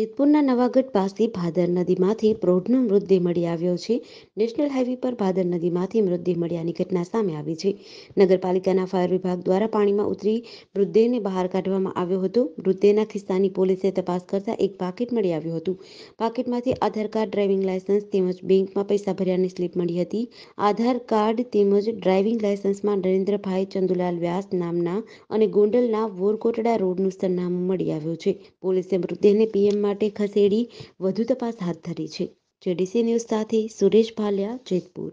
જેતપુરના નવાગઢ પાસે ભાદર નદીમાંથી પ્રૌઢનો મૃતદેહ મળી આવ્યો છે નેશનલ હાઈવે પર ભાદર નદીમાંથી મૃતદેહ મળ્યાની ઘટના સામે આવી છે નગરપાલિકાના ફાયર વિભાગ દ્વારા પાણીમાં ઉતરી મૃતદેહને બહાર કાઢવામાં આવ્યો હતો મૃતદેહના ખિસ્સાની પોલીસે તપાસ કરતા એક પાકેટ મળી આવ્યું હતું પાકેટમાંથી આધાર કાર્ડ ડ્રાઇવિંગ લાયસન્સ તેમજ બેંકમાં પૈસા ભર્યાની સ્લીપ મળી હતી આધાર કાર્ડ તેમજ ડ્રાઇવિંગ લાયસન્સમાં નરેન્દ્રભાઈ ચંદુલાલ વ્યાસ નામના અને ગોંડલના વોરકોટડા રોડનું સરનામું મળી આવ્યું છે પોલીસે મૃતદેહને પીએમમાં માટે ખસેડી વધુ તપાસ હાથ ધરી છે જેડીસી ન્યૂઝ સાથે સુરેશ ભાલિયા જેતપુર